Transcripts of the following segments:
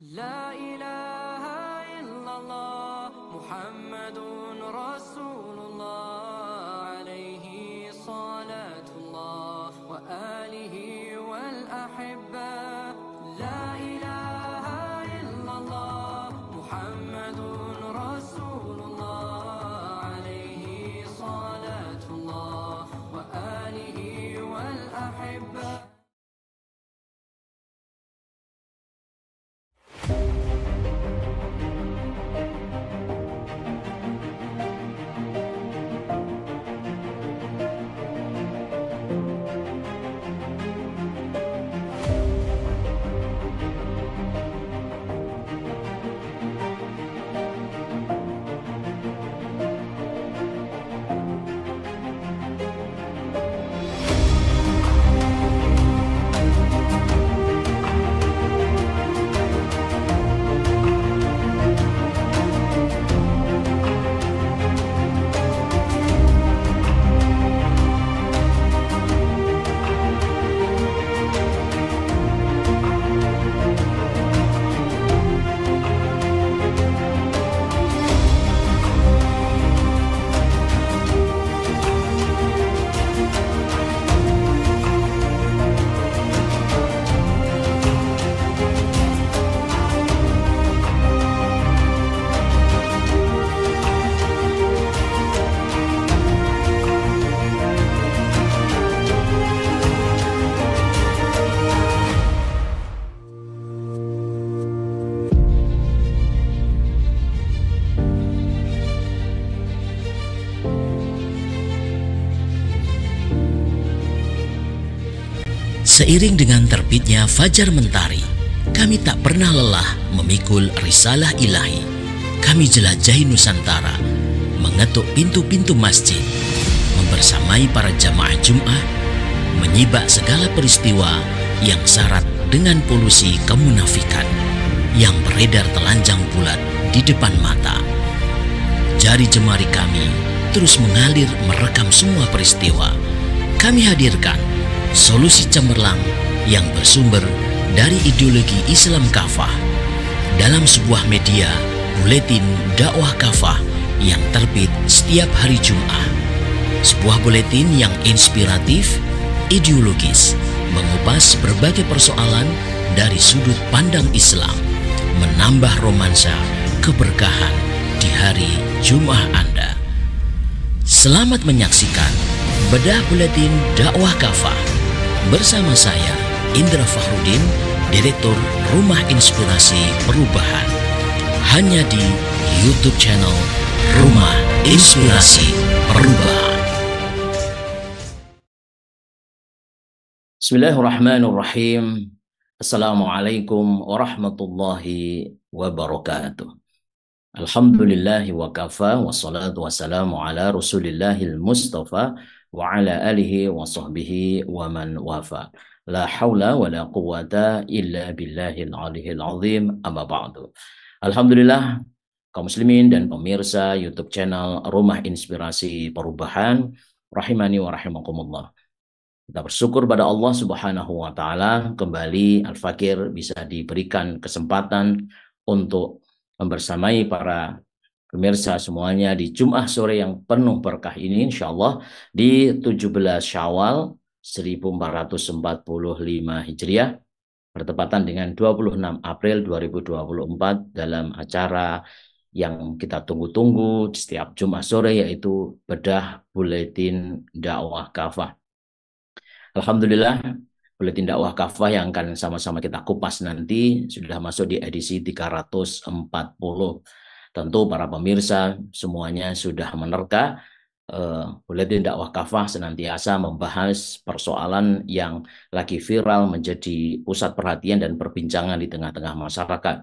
لا إله Seiring dengan terbitnya fajar mentari, kami tak pernah lelah memikul risalah ilahi. Kami jelajahi Nusantara, mengetuk pintu-pintu masjid, membersamai para jamaah Jum'ah, menyibak segala peristiwa yang syarat dengan polusi kemunafikan yang beredar telanjang bulat di depan mata. Jari jemari kami terus mengalir merekam semua peristiwa. Kami hadirkan solusi cemerlang yang bersumber dari ideologi Islam kafah dalam sebuah media buletin dakwah kafah yang terbit setiap hari Jum'ah. Sebuah buletin yang inspiratif, ideologis, mengupas berbagai persoalan dari sudut pandang Islam, menambah romansa keberkahan di hari Jum'ah Anda. Selamat menyaksikan Bedah Buletin Dakwah Kafah Bersama saya, Indra Fahrudin, Direktur Rumah Inspirasi Perubahan. Hanya di YouTube channel Rumah Inspirasi Perubahan. Bismillahirrahmanirrahim. Assalamualaikum warahmatullahi wabarakatuh. Alhamdulillahi wa kafa wassalatu wassalamu ala rasulillahil mustafa wa ala alihi wa sahbihi wa man wafa. La haula wa la quwata illa billahil alihil Alhamdulillah kaum muslimin dan pemirsa YouTube channel Rumah Inspirasi Perubahan rahimani wa rahimakumullah. Kita bersyukur pada Allah Subhanahu wa taala kembali Al Fakir bisa diberikan kesempatan untuk membersamai para pemirsa semuanya di Jumat sore yang penuh berkah ini insya Allah di 17 Syawal 1445 Hijriah bertepatan dengan 26 April 2024 dalam acara yang kita tunggu-tunggu setiap Jumat sore yaitu bedah buletin dakwah kafah. Alhamdulillah buletin dakwah kafah yang akan sama-sama kita kupas nanti sudah masuk di edisi 340 Tentu para pemirsa semuanya sudah menerka eh, Buletin tidak Dakwah Kafah senantiasa membahas persoalan yang lagi viral menjadi pusat perhatian dan perbincangan di tengah-tengah masyarakat.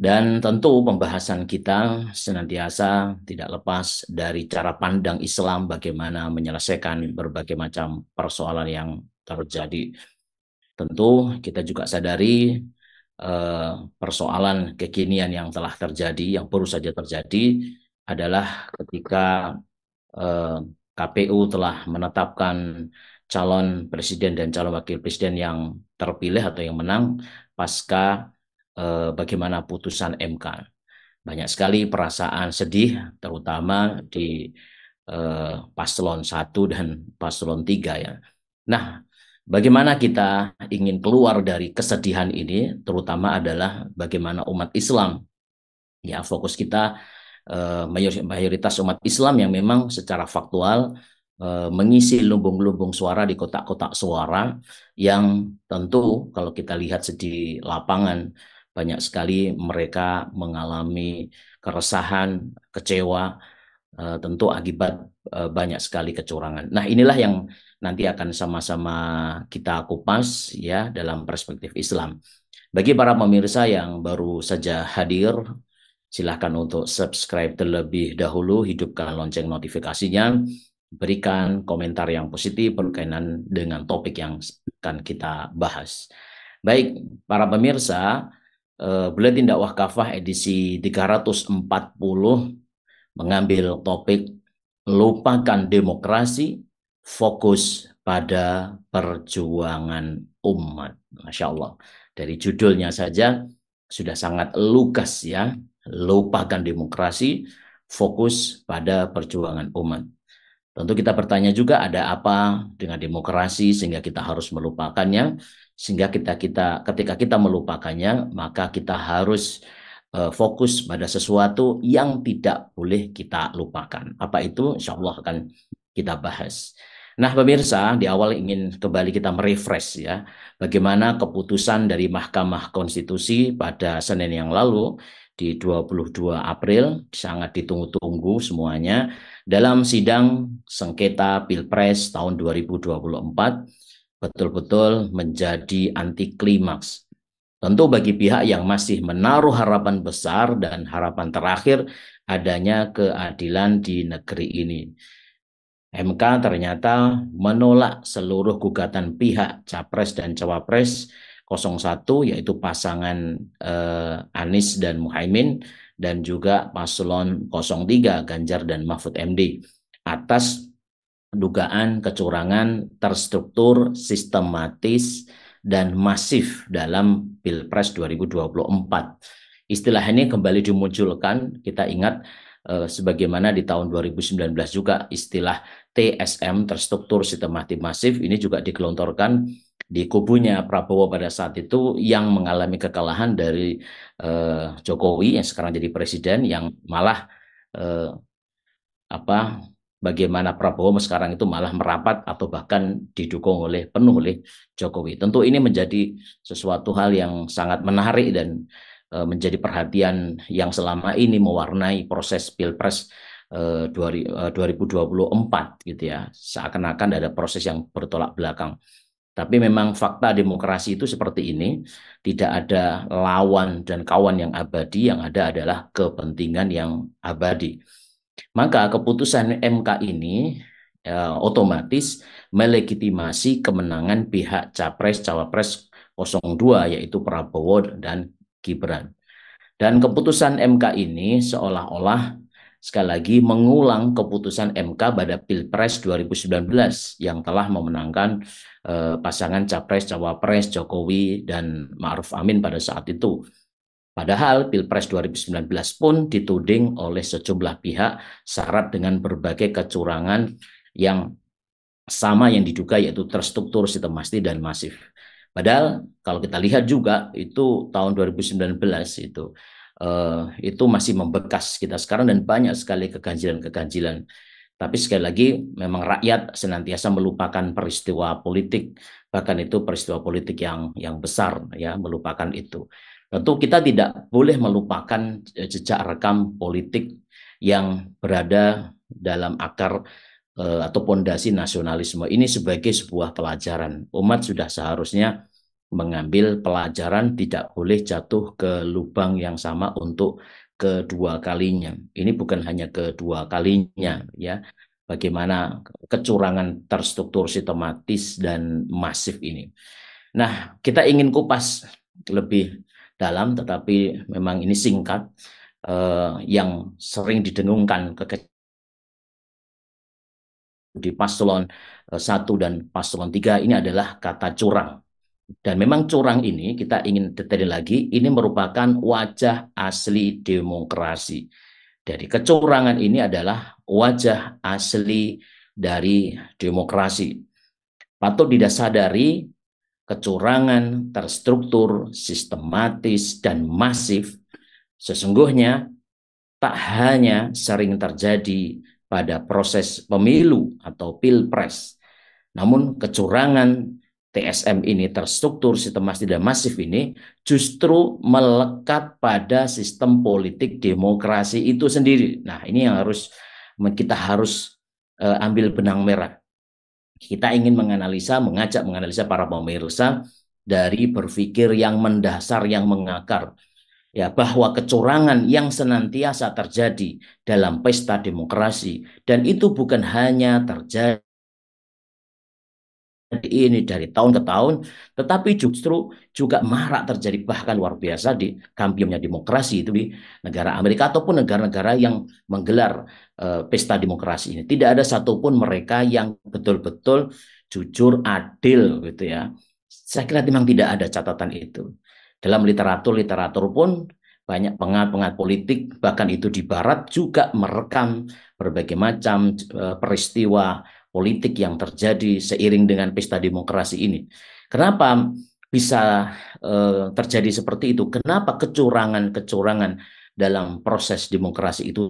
Dan tentu pembahasan kita senantiasa tidak lepas dari cara pandang Islam bagaimana menyelesaikan berbagai macam persoalan yang terjadi. Tentu kita juga sadari Eh, persoalan kekinian yang telah terjadi, yang baru saja terjadi adalah ketika eh, KPU telah menetapkan calon presiden dan calon wakil presiden yang terpilih atau yang menang pasca eh, bagaimana putusan MK. Banyak sekali perasaan sedih terutama di paslon 1 dan paslon 3 ya. Nah, Bagaimana kita ingin keluar dari kesedihan ini, terutama adalah bagaimana umat Islam. Ya, fokus kita eh, mayoritas umat Islam yang memang secara faktual eh, mengisi lumbung-lumbung suara di kotak-kotak suara yang tentu kalau kita lihat di lapangan banyak sekali mereka mengalami keresahan, kecewa, eh, tentu akibat banyak sekali kecurangan. Nah, inilah yang nanti akan sama-sama kita kupas ya dalam perspektif Islam. Bagi para pemirsa yang baru saja hadir, silahkan untuk subscribe terlebih dahulu, hidupkan lonceng notifikasinya, berikan komentar yang positif berkaitan dengan topik yang akan kita bahas. Baik, para pemirsa, eh, Buletin Dakwah Kafah edisi 340 mengambil topik Lupakan Demokrasi, fokus pada perjuangan umat. Masya Allah. Dari judulnya saja sudah sangat lugas ya. Lupakan demokrasi, fokus pada perjuangan umat. Tentu kita bertanya juga ada apa dengan demokrasi sehingga kita harus melupakannya, sehingga kita kita ketika kita melupakannya maka kita harus eh, fokus pada sesuatu yang tidak boleh kita lupakan. Apa itu? Insya Allah akan kita bahas. Nah, pemirsa, di awal ingin kembali kita merefresh ya, bagaimana keputusan dari Mahkamah Konstitusi pada Senin yang lalu di 22 April sangat ditunggu-tunggu semuanya dalam sidang sengketa Pilpres tahun 2024 betul-betul menjadi anti klimaks. Tentu bagi pihak yang masih menaruh harapan besar dan harapan terakhir adanya keadilan di negeri ini. MK ternyata menolak seluruh gugatan pihak capres dan cawapres 01 yaitu pasangan eh, Anies dan Muhaimin dan juga paslon 03 Ganjar dan Mahfud MD atas dugaan kecurangan terstruktur, sistematis dan masif dalam Pilpres 2024. Istilah ini kembali dimunculkan, kita ingat eh, sebagaimana di tahun 2019 juga istilah TSM terstruktur sistematik masif ini juga dikelontorkan di kubunya Prabowo pada saat itu yang mengalami kekalahan dari eh, Jokowi yang sekarang jadi presiden yang malah eh, apa bagaimana Prabowo sekarang itu malah merapat atau bahkan didukung oleh penuh oleh Jokowi. Tentu ini menjadi sesuatu hal yang sangat menarik dan Eh, menjadi perhatian yang selama ini mewarnai proses pilpres 2024 eh, eh, gitu ya seakan-akan ada proses yang bertolak belakang tapi memang fakta demokrasi itu seperti ini tidak ada lawan dan kawan yang abadi yang ada adalah kepentingan yang abadi maka keputusan MK ini ya, otomatis melegitimasi kemenangan pihak capres cawapres 02 yaitu Prabowo dan Gibran. Dan keputusan MK ini seolah-olah sekali lagi mengulang keputusan MK pada Pilpres 2019 yang telah memenangkan eh, pasangan Capres Cawapres Jokowi dan Ma'ruf Amin pada saat itu. Padahal Pilpres 2019 pun dituding oleh sejumlah pihak syarat dengan berbagai kecurangan yang sama yang diduga yaitu terstruktur, sistematis dan masif. Padahal kalau kita lihat juga itu tahun 2019 itu uh, itu masih membekas kita sekarang dan banyak sekali keganjilan-keganjilan. Tapi sekali lagi memang rakyat senantiasa melupakan peristiwa politik, bahkan itu peristiwa politik yang yang besar ya, melupakan itu. Tentu kita tidak boleh melupakan eh, jejak rekam politik yang berada dalam akar Eh, atau pondasi nasionalisme ini sebagai sebuah pelajaran. Umat sudah seharusnya mengambil pelajaran tidak boleh jatuh ke lubang yang sama untuk kedua kalinya. Ini bukan hanya kedua kalinya ya. Bagaimana kecurangan terstruktur sistematis dan masif ini. Nah, kita ingin kupas lebih dalam tetapi memang ini singkat eh, yang sering didengungkan ke di paslon 1 eh, dan paslon 3 ini adalah kata curang. Dan memang curang ini kita ingin detail lagi, ini merupakan wajah asli demokrasi. Dari kecurangan ini adalah wajah asli dari demokrasi. Patut tidak sadari kecurangan terstruktur, sistematis, dan masif sesungguhnya tak hanya sering terjadi pada proses pemilu atau pilpres. Namun kecurangan TSM ini terstruktur sistemas tidak masif ini justru melekat pada sistem politik demokrasi itu sendiri. Nah ini yang harus kita harus uh, ambil benang merah. Kita ingin menganalisa, mengajak menganalisa para pemirsa dari berpikir yang mendasar, yang mengakar, ya bahwa kecurangan yang senantiasa terjadi dalam pesta demokrasi dan itu bukan hanya terjadi ini dari tahun ke tahun, tetapi justru juga marak terjadi bahkan luar biasa di kampiumnya demokrasi itu di negara Amerika ataupun negara-negara yang menggelar uh, pesta demokrasi ini. Tidak ada satupun mereka yang betul-betul jujur, adil gitu ya. Saya kira memang tidak ada catatan itu. Dalam literatur-literatur pun banyak pengat-pengat politik, bahkan itu di Barat juga merekam berbagai macam e, peristiwa politik yang terjadi seiring dengan pesta demokrasi ini. Kenapa bisa eh, terjadi seperti itu? Kenapa kecurangan-kecurangan dalam proses demokrasi itu?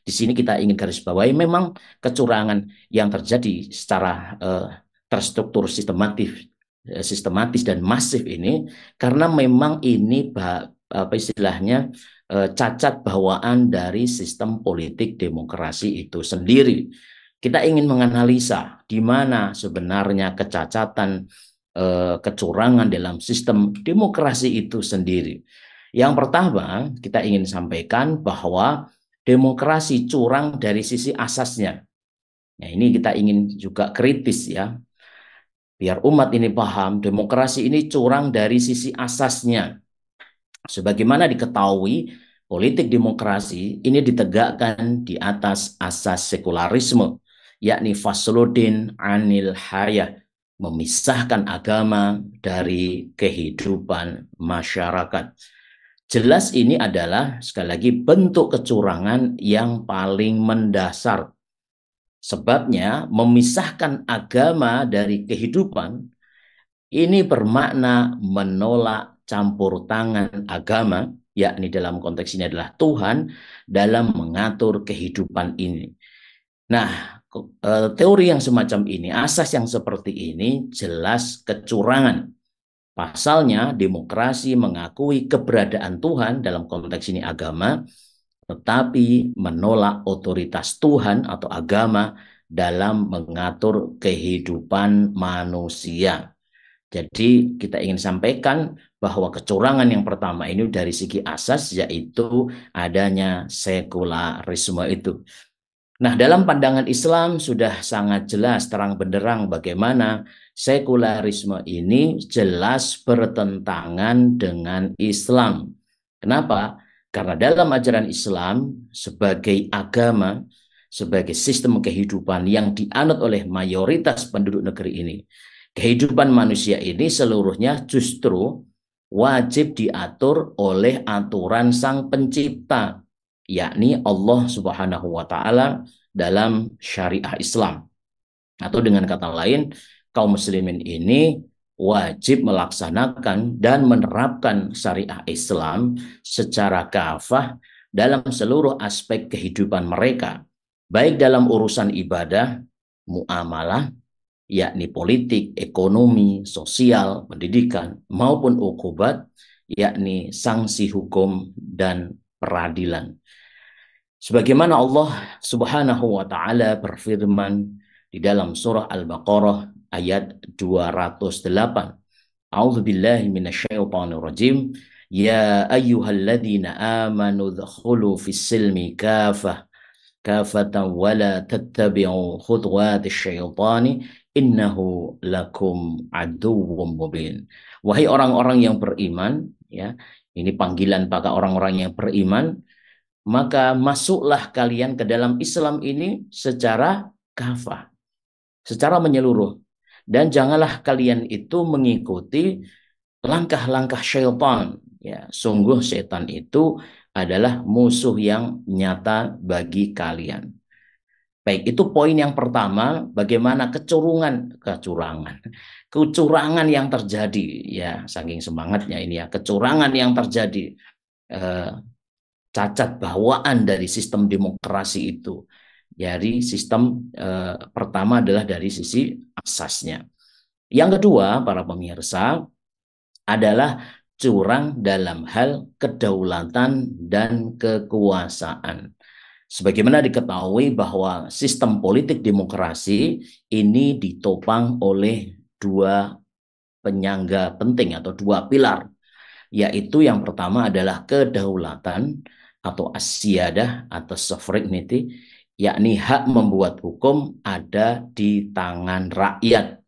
Di sini kita ingin garis bawahi memang kecurangan yang terjadi secara eh, terstruktur sistematif Eh, sistematis dan masif ini karena memang ini apa istilahnya eh, cacat bawaan dari sistem politik demokrasi itu sendiri. Kita ingin menganalisa di mana sebenarnya kecacatan eh, kecurangan dalam sistem demokrasi itu sendiri. Yang pertama, kita ingin sampaikan bahwa demokrasi curang dari sisi asasnya. Nah, ini kita ingin juga kritis ya biar umat ini paham demokrasi ini curang dari sisi asasnya. Sebagaimana diketahui, politik demokrasi ini ditegakkan di atas asas sekularisme, yakni fasludin anil hayah, memisahkan agama dari kehidupan masyarakat. Jelas ini adalah sekali lagi bentuk kecurangan yang paling mendasar Sebabnya memisahkan agama dari kehidupan ini bermakna menolak campur tangan agama, yakni dalam konteks ini adalah Tuhan dalam mengatur kehidupan ini. Nah, eh, teori yang semacam ini, asas yang seperti ini jelas kecurangan. Pasalnya demokrasi mengakui keberadaan Tuhan dalam konteks ini agama tetapi menolak otoritas Tuhan atau agama dalam mengatur kehidupan manusia. Jadi kita ingin sampaikan bahwa kecurangan yang pertama ini dari segi asas yaitu adanya sekularisme itu. Nah, dalam pandangan Islam sudah sangat jelas terang benderang bagaimana sekularisme ini jelas bertentangan dengan Islam. Kenapa? Karena dalam ajaran Islam sebagai agama, sebagai sistem kehidupan yang dianut oleh mayoritas penduduk negeri ini, kehidupan manusia ini seluruhnya justru wajib diatur oleh aturan Sang Pencipta, yakni Allah Subhanahu wa taala dalam syariah Islam. Atau dengan kata lain, kaum muslimin ini wajib melaksanakan dan menerapkan syariah Islam secara kafah dalam seluruh aspek kehidupan mereka, baik dalam urusan ibadah, muamalah, yakni politik, ekonomi, sosial, pendidikan, maupun ukubat, yakni sanksi hukum dan peradilan. Sebagaimana Allah Subhanahu wa taala berfirman di dalam surah Al-Baqarah ayat 208. minasyaitonir rajim Ya ayyuhalladzina amanu dkhulu fis silmi kafah kafatan wa la tattabi'u khutuwati syaitani innahu lakum aduwwum mubin. Wahai orang-orang yang beriman, ya. Ini panggilan bagi orang-orang yang beriman, maka masuklah kalian ke dalam Islam ini secara kafah, secara menyeluruh dan janganlah kalian itu mengikuti langkah-langkah syaitan ya sungguh setan itu adalah musuh yang nyata bagi kalian Baik, itu poin yang pertama, bagaimana kecurangan, kecurangan, kecurangan yang terjadi, ya, saking semangatnya ini ya, kecurangan yang terjadi, eh, cacat bawaan dari sistem demokrasi itu, dari sistem eh, pertama adalah dari sisi asasnya. Yang kedua, para pemirsa, adalah curang dalam hal kedaulatan dan kekuasaan. Sebagaimana diketahui bahwa sistem politik demokrasi ini ditopang oleh dua penyangga penting atau dua pilar, yaitu yang pertama adalah kedaulatan atau asyiadah atau sovereignty yakni hak membuat hukum ada di tangan rakyat.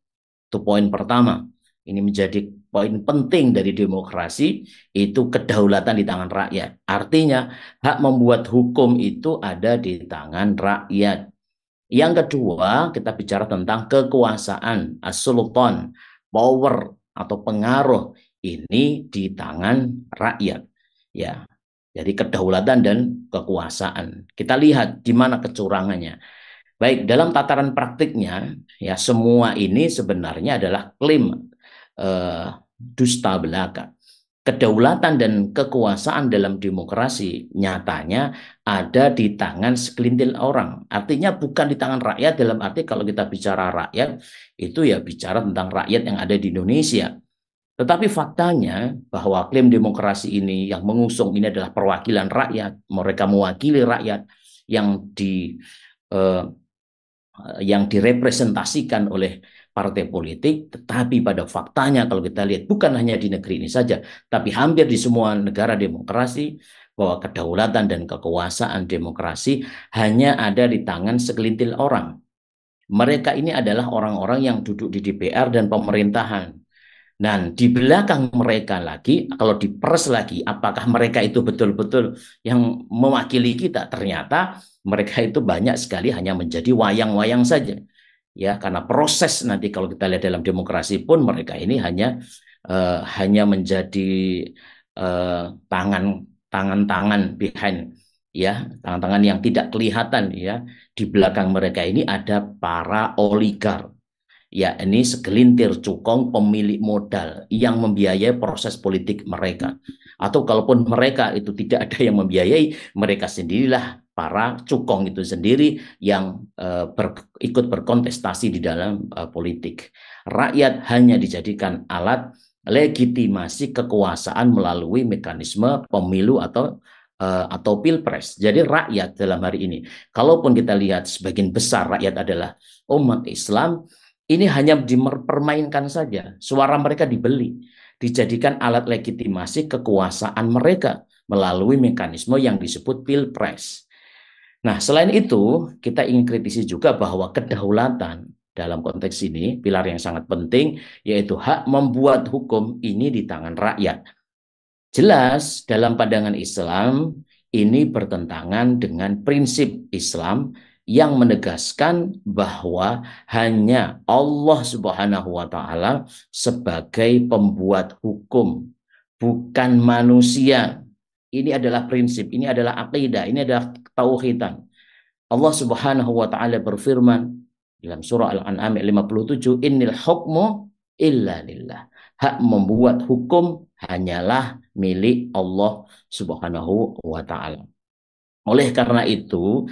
Itu poin pertama. Ini menjadi poin penting dari demokrasi itu kedaulatan di tangan rakyat. Artinya hak membuat hukum itu ada di tangan rakyat. Yang kedua, kita bicara tentang kekuasaan, asulupon, power atau pengaruh ini di tangan rakyat. Ya, jadi kedaulatan dan kekuasaan. Kita lihat di mana kecurangannya. Baik, dalam tataran praktiknya, ya semua ini sebenarnya adalah klaim eh, dusta belaka. Kedaulatan dan kekuasaan dalam demokrasi nyatanya ada di tangan segelintir orang. Artinya bukan di tangan rakyat dalam arti kalau kita bicara rakyat itu ya bicara tentang rakyat yang ada di Indonesia. Tetapi faktanya bahwa klaim demokrasi ini yang mengusung ini adalah perwakilan rakyat, mereka mewakili rakyat yang di eh, yang direpresentasikan oleh partai politik, tetapi pada faktanya kalau kita lihat bukan hanya di negeri ini saja, tapi hampir di semua negara demokrasi bahwa kedaulatan dan kekuasaan demokrasi hanya ada di tangan segelintir orang. Mereka ini adalah orang-orang yang duduk di DPR dan pemerintahan dan di belakang mereka lagi, kalau diperes lagi, apakah mereka itu betul-betul yang mewakili kita? Ternyata mereka itu banyak sekali hanya menjadi wayang-wayang saja. Ya, karena proses nanti kalau kita lihat dalam demokrasi pun mereka ini hanya uh, hanya menjadi tangan eh, tangan tangan-tangan behind ya tangan-tangan yang tidak kelihatan ya di belakang mereka ini ada para oligark Ya, ini segelintir cukong pemilik modal yang membiayai proses politik mereka. Atau kalaupun mereka itu tidak ada yang membiayai, mereka sendirilah para cukong itu sendiri yang uh, ber, ikut berkontestasi di dalam uh, politik. Rakyat hanya dijadikan alat legitimasi kekuasaan melalui mekanisme pemilu atau uh, atau pilpres. Jadi rakyat dalam hari ini, kalaupun kita lihat sebagian besar rakyat adalah umat Islam, ini hanya dipermainkan saja. Suara mereka dibeli, dijadikan alat legitimasi kekuasaan mereka melalui mekanisme yang disebut pilpres. Nah, selain itu, kita ingin kritisi juga bahwa kedaulatan dalam konteks ini, pilar yang sangat penting yaitu hak membuat hukum ini di tangan rakyat. Jelas, dalam pandangan Islam, ini bertentangan dengan prinsip Islam yang menegaskan bahwa hanya Allah Subhanahu wa taala sebagai pembuat hukum, bukan manusia. Ini adalah prinsip, ini adalah akidah, ini adalah tauhidan. Allah Subhanahu wa taala berfirman dalam surah Al-An'am 57, "Innil hukmu illa lillah." Hak membuat hukum hanyalah milik Allah Subhanahu wa taala. Oleh karena itu,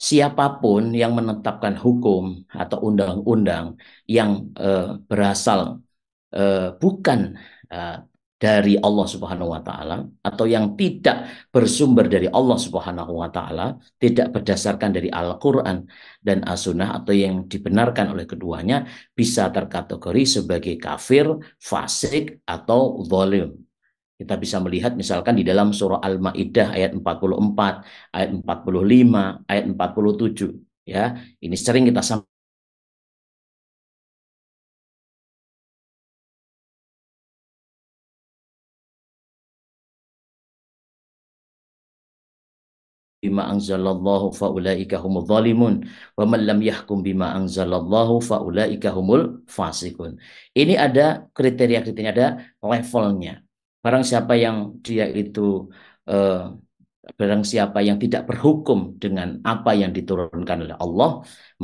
siapapun yang menetapkan hukum atau undang-undang yang uh, berasal uh, bukan uh, dari Allah Subhanahu wa taala atau yang tidak bersumber dari Allah Subhanahu wa taala, tidak berdasarkan dari Al-Qur'an dan As-Sunnah atau yang dibenarkan oleh keduanya bisa terkategori sebagai kafir, fasik atau zalim. Kita bisa melihat misalkan di dalam surah Al-Maidah ayat 44, ayat 45, ayat 47 ya. Ini sering kita sampaikan bima anzalallahu faulaika humul zalimun wa man lam yahkum bima anzalallahu faulaika humul fasikun. Ini ada kriteria-kriteria ada levelnya. Barang siapa yang dia itu eh, barang siapa yang tidak berhukum dengan apa yang diturunkan oleh Allah,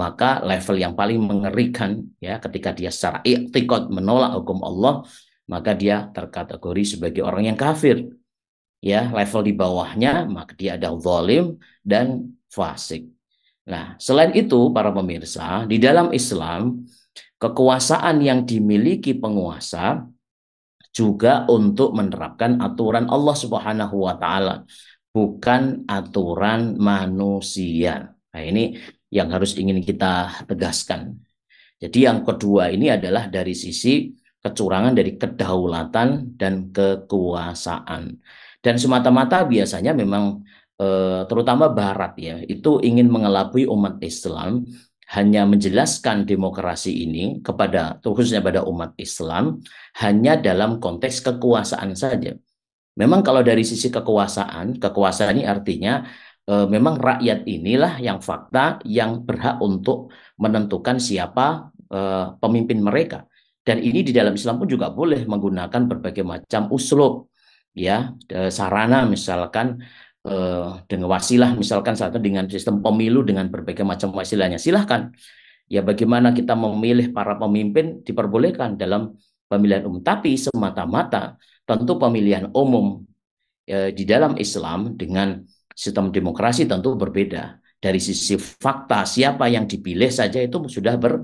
maka level yang paling mengerikan ya ketika dia secara iktikad menolak hukum Allah, maka dia terkategori sebagai orang yang kafir. Ya, level di bawahnya maka dia ada zalim dan fasik. Nah, selain itu para pemirsa, di dalam Islam kekuasaan yang dimiliki penguasa juga untuk menerapkan aturan Allah Subhanahu wa taala, bukan aturan manusia. Nah, ini yang harus ingin kita tegaskan. Jadi yang kedua ini adalah dari sisi kecurangan dari kedaulatan dan kekuasaan. Dan semata-mata biasanya memang eh, terutama barat ya, itu ingin mengelabui umat Islam hanya menjelaskan demokrasi ini kepada khususnya pada umat Islam hanya dalam konteks kekuasaan saja. Memang kalau dari sisi kekuasaan, kekuasaan ini artinya e, memang rakyat inilah yang fakta yang berhak untuk menentukan siapa e, pemimpin mereka. Dan ini di dalam Islam pun juga boleh menggunakan berbagai macam uslub ya eh, sarana misalkan Eh, dengan wasilah misalkan saat dengan sistem pemilu dengan berbagai macam wasilahnya silahkan ya bagaimana kita memilih para pemimpin diperbolehkan dalam pemilihan umum tapi semata-mata tentu pemilihan umum ya, di dalam Islam dengan sistem demokrasi tentu berbeda dari sisi fakta siapa yang dipilih saja itu sudah ber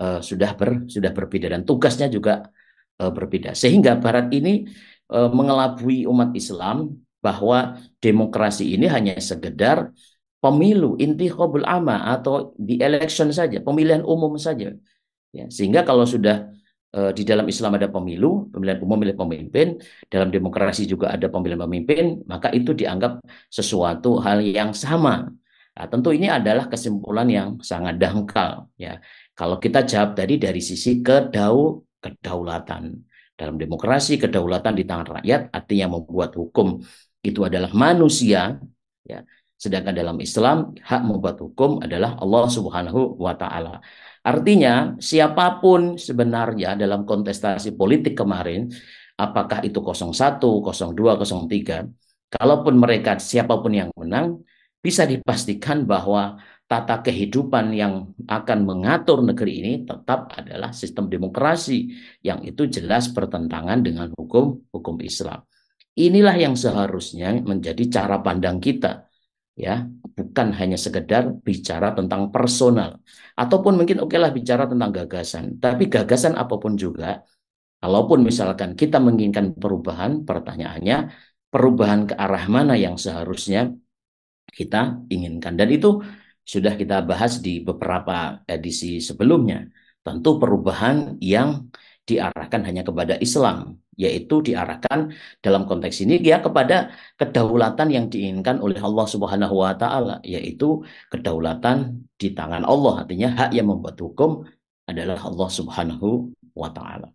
uh, sudah ber sudah berbeda dan tugasnya juga uh, berbeda sehingga Barat ini uh, mengelabui umat Islam bahwa demokrasi ini hanya segedar pemilu inti intihobul ama atau di election saja, pemilihan umum saja. Ya, sehingga kalau sudah uh, di dalam Islam ada pemilu, pemilihan umum milik pemimpin, dalam demokrasi juga ada pemilihan pemimpin, maka itu dianggap sesuatu hal yang sama. Nah, tentu ini adalah kesimpulan yang sangat dangkal. Ya, kalau kita jawab tadi dari sisi kedau kedaulatan dalam demokrasi kedaulatan di tangan rakyat artinya membuat hukum itu adalah manusia ya sedangkan dalam Islam hak membuat hukum adalah Allah Subhanahu wa taala artinya siapapun sebenarnya dalam kontestasi politik kemarin apakah itu 01 02 03 kalaupun mereka siapapun yang menang bisa dipastikan bahwa tata kehidupan yang akan mengatur negeri ini tetap adalah sistem demokrasi yang itu jelas bertentangan dengan hukum hukum Islam. Inilah yang seharusnya menjadi cara pandang kita ya, bukan hanya sekedar bicara tentang personal ataupun mungkin oke lah bicara tentang gagasan, tapi gagasan apapun juga kalaupun misalkan kita menginginkan perubahan, pertanyaannya perubahan ke arah mana yang seharusnya kita inginkan dan itu sudah kita bahas di beberapa edisi sebelumnya. Tentu perubahan yang diarahkan hanya kepada Islam, yaitu diarahkan dalam konteks ini ya kepada kedaulatan yang diinginkan oleh Allah Subhanahu wa taala, yaitu kedaulatan di tangan Allah. Artinya hak yang membuat hukum adalah Allah Subhanahu wa taala.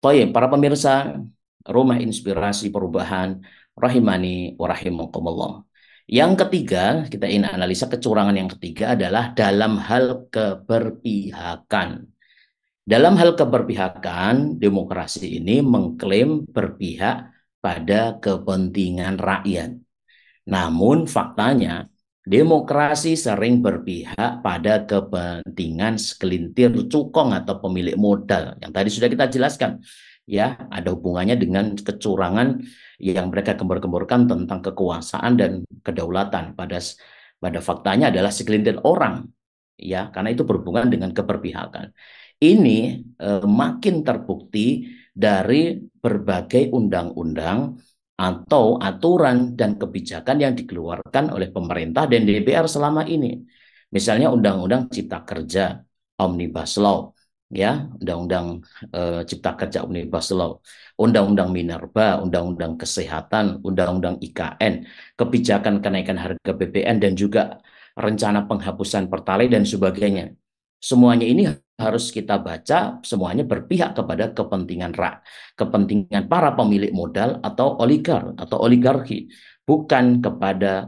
Baik, para pemirsa Rumah Inspirasi Perubahan rahimani wa rahimakumullah. Yang ketiga, kita ingin analisa kecurangan yang ketiga adalah dalam hal keberpihakan. Dalam hal keberpihakan, demokrasi ini mengklaim berpihak pada kepentingan rakyat. Namun faktanya, demokrasi sering berpihak pada kepentingan sekelintir cukong atau pemilik modal yang tadi sudah kita jelaskan. Ya, ada hubungannya dengan kecurangan yang mereka gembar-gemborkan tentang kekuasaan dan kedaulatan pada pada faktanya adalah segelintir orang ya karena itu berhubungan dengan keberpihakan. Ini eh, makin terbukti dari berbagai undang-undang atau aturan dan kebijakan yang dikeluarkan oleh pemerintah dan DPR selama ini. Misalnya Undang-Undang Cipta Kerja Omnibus Law, ya, Undang-Undang eh, Cipta Kerja Omnibus Law, Undang-Undang Minerba, Undang-Undang Kesehatan, Undang-Undang IKN, kebijakan kenaikan harga BBM dan juga rencana penghapusan pertalite dan sebagainya. Semuanya ini harus kita baca semuanya berpihak kepada kepentingan rak, kepentingan para pemilik modal atau oligar atau oligarki, bukan kepada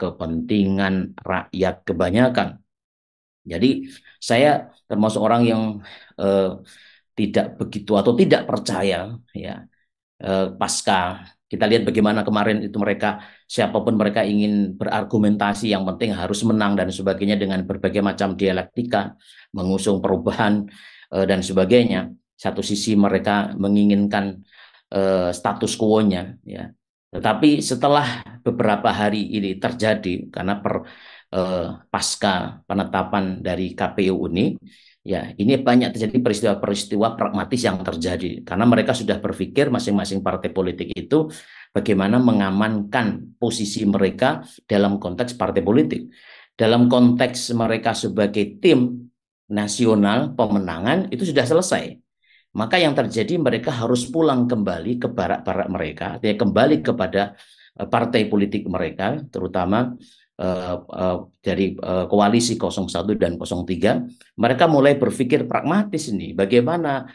kepentingan rakyat kebanyakan. Jadi saya termasuk orang yang eh, tidak begitu atau tidak percaya ya eh, pasca kita lihat bagaimana kemarin itu mereka siapapun mereka ingin berargumentasi yang penting harus menang dan sebagainya dengan berbagai macam dialektika, mengusung perubahan e, dan sebagainya. Satu sisi mereka menginginkan e, status quo-nya ya. Tetapi setelah beberapa hari ini terjadi karena per e, pasca penetapan dari KPU ini Ya, ini banyak terjadi peristiwa-peristiwa pragmatis yang terjadi karena mereka sudah berpikir masing-masing partai politik itu bagaimana mengamankan posisi mereka dalam konteks partai politik. Dalam konteks mereka sebagai tim nasional pemenangan itu sudah selesai. Maka yang terjadi mereka harus pulang kembali ke barak-barak mereka, kembali kepada eh, partai politik mereka, terutama Eh, eh, dari eh, koalisi 01 dan 03 mereka mulai berpikir pragmatis ini bagaimana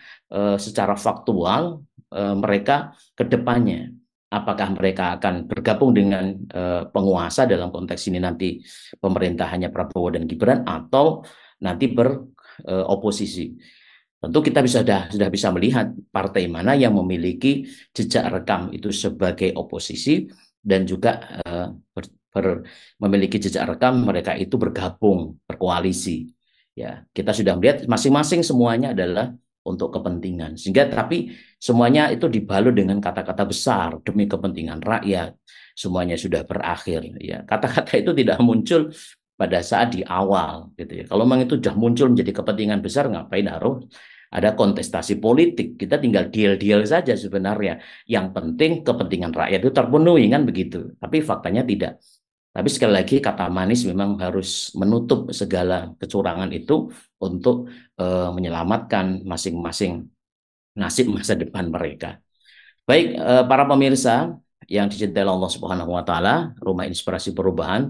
secara faktual mereka ke depannya apakah mereka akan bergabung dengan penguasa dalam konteks ini nanti pemerintahannya Prabowo dan Gibran atau nanti beroposisi. Tentu kita bisa sudah, sudah bisa melihat partai mana yang memiliki jejak rekam itu sebagai oposisi dan juga uh, ber, memiliki jejak rekam, mereka itu bergabung, berkoalisi. Ya, kita sudah melihat masing-masing semuanya adalah untuk kepentingan. Sehingga tapi semuanya itu dibalut dengan kata-kata besar demi kepentingan rakyat. Semuanya sudah berakhir. Ya, kata-kata itu tidak muncul pada saat di awal. Gitu ya. Kalau memang itu sudah muncul menjadi kepentingan besar, ngapain harus ada kontestasi politik. Kita tinggal deal-deal saja sebenarnya. Yang penting kepentingan rakyat itu terpenuhi kan begitu. Tapi faktanya tidak. Tapi sekali lagi kata manis memang harus menutup segala kecurangan itu untuk e, menyelamatkan masing-masing nasib masa depan mereka. Baik e, para pemirsa yang dicintai Allah Subhanahu wa taala, Rumah Inspirasi Perubahan.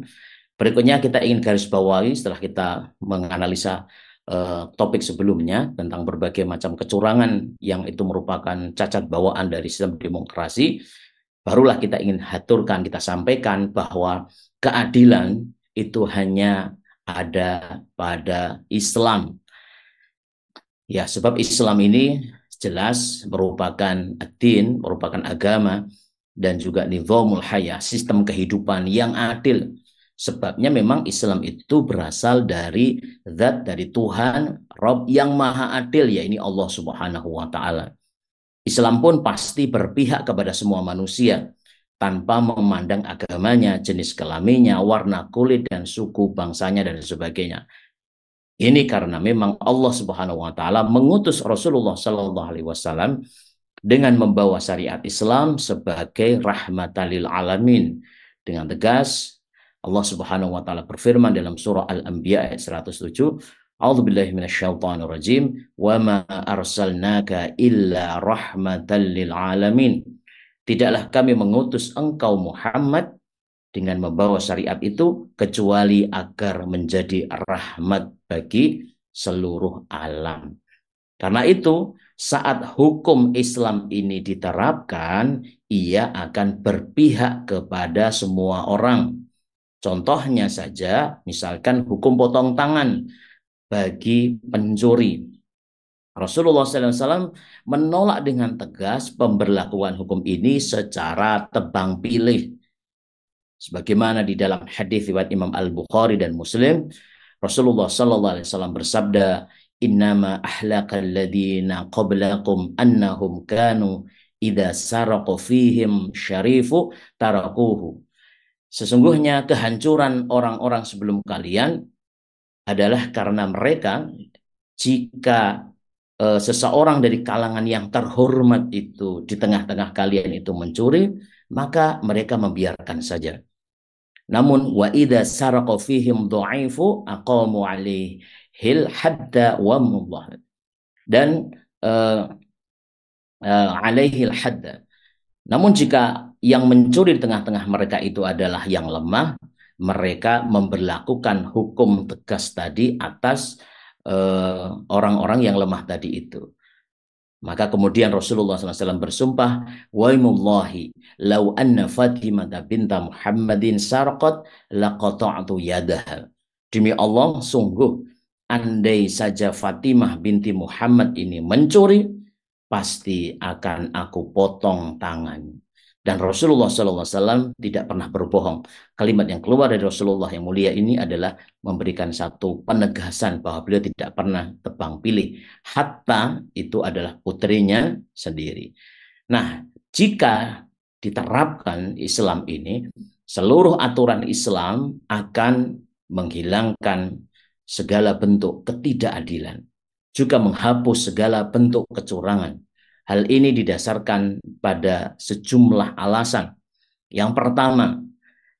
Berikutnya kita ingin garis bawahi setelah kita menganalisa eh, topik sebelumnya tentang berbagai macam kecurangan yang itu merupakan cacat bawaan dari sistem demokrasi barulah kita ingin haturkan, kita sampaikan bahwa keadilan itu hanya ada pada Islam. Ya, sebab Islam ini jelas merupakan din, merupakan agama dan juga nizamul hayah, sistem kehidupan yang adil. Sebabnya memang Islam itu berasal dari zat dari Tuhan Rob yang maha adil ya ini Allah Subhanahu wa taala. Islam pun pasti berpihak kepada semua manusia tanpa memandang agamanya, jenis kelaminnya, warna kulit dan suku bangsanya dan sebagainya. Ini karena memang Allah Subhanahu wa taala mengutus Rasulullah sallallahu alaihi wasallam dengan membawa syariat Islam sebagai rahmatan lil alamin. Dengan tegas Allah Subhanahu wa taala berfirman dalam surah Al-Anbiya ayat 107 A'udzubillahi rajim wa ma arsalnaka illa rahmatan lil alamin. Tidaklah kami mengutus engkau Muhammad dengan membawa syariat itu kecuali agar menjadi rahmat bagi seluruh alam. Karena itu, saat hukum Islam ini diterapkan, ia akan berpihak kepada semua orang. Contohnya saja, misalkan hukum potong tangan bagi pencuri. Rasulullah SAW menolak dengan tegas pemberlakuan hukum ini secara tebang pilih. Sebagaimana di dalam hadis riwayat Imam Al Bukhari dan Muslim, Rasulullah Sallallahu Alaihi Wasallam bersabda, "Innama ahlakal ladina qablakum annahum kanu idha saraku fihim syarifu tarakuhu." Sesungguhnya kehancuran orang-orang sebelum kalian adalah karena mereka jika e, seseorang dari kalangan yang terhormat itu di tengah-tengah kalian itu mencuri, maka mereka membiarkan saja. Namun wa idza saraqu fihim dhaifu aqamu alaihil hadda wa Dan e, e, alaihil hadda. Namun jika yang mencuri di tengah-tengah mereka itu adalah yang lemah, mereka memberlakukan hukum tegas tadi atas eh, orang-orang uh, yang lemah tadi itu. Maka kemudian Rasulullah SAW bersumpah, Waimullahi, lau anna Fatimah binta Muhammadin sarqat, laqata'atu yadaha. Demi Allah, sungguh, andai saja Fatimah binti Muhammad ini mencuri, pasti akan aku potong tangannya. Dan Rasulullah SAW tidak pernah berbohong. Kalimat yang keluar dari Rasulullah yang mulia ini adalah memberikan satu penegasan bahwa beliau tidak pernah tebang pilih. Hatta itu adalah putrinya sendiri. Nah, jika diterapkan Islam ini, seluruh aturan Islam akan menghilangkan segala bentuk ketidakadilan, juga menghapus segala bentuk kecurangan, Hal ini didasarkan pada sejumlah alasan. Yang pertama,